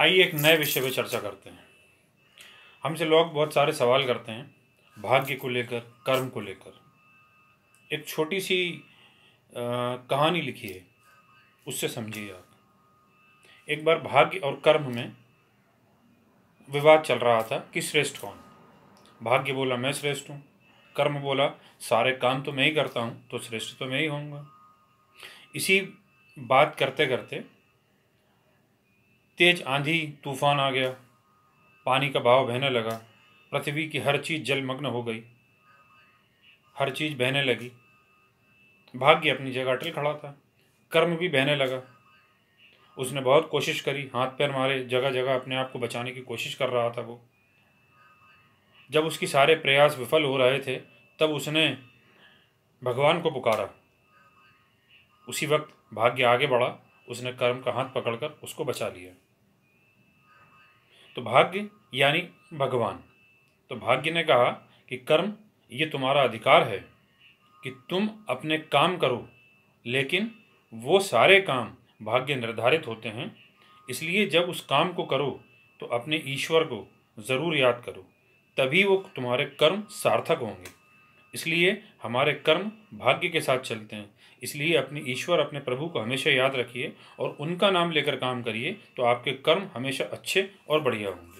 आइए एक नए विषय पर चर्चा करते हैं हमसे लोग बहुत सारे सवाल करते हैं भाग्य को लेकर कर्म को लेकर एक छोटी सी आ, कहानी लिखी है उससे समझिए आप एक बार भाग्य और कर्म में विवाद चल रहा था कि श्रेष्ठ कौन भाग्य बोला मैं श्रेष्ठ हूँ कर्म बोला सारे काम तो मैं ही करता हूँ तो श्रेष्ठ तो मैं ही होऊंगा इसी बात करते करते तेज आंधी तूफान आ गया पानी का भाव बहने लगा पृथ्वी की हर चीज़ जलमग्न हो गई हर चीज़ बहने लगी भाग्य अपनी जगह अटल खड़ा था कर्म भी बहने लगा उसने बहुत कोशिश करी हाथ पैर मारे जगह जगह अपने आप को बचाने की कोशिश कर रहा था वो जब उसकी सारे प्रयास विफल हो रहे थे तब उसने भगवान को पुकारा उसी वक्त भाग्य आगे बढ़ा उसने कर्म का हाथ पकड़कर उसको बचा लिया तो भाग्य यानी भगवान तो भाग्य ने कहा कि कर्म ये तुम्हारा अधिकार है कि तुम अपने काम करो लेकिन वो सारे काम भाग्य निर्धारित होते हैं इसलिए जब उस काम को करो तो अपने ईश्वर को ज़रूर याद करो तभी वो तुम्हारे कर्म सार्थक होंगे इसलिए हमारे कर्म भाग्य के साथ चलते हैं इसलिए अपने ईश्वर अपने प्रभु को हमेशा याद रखिए और उनका नाम लेकर काम करिए तो आपके कर्म हमेशा अच्छे और बढ़िया होंगे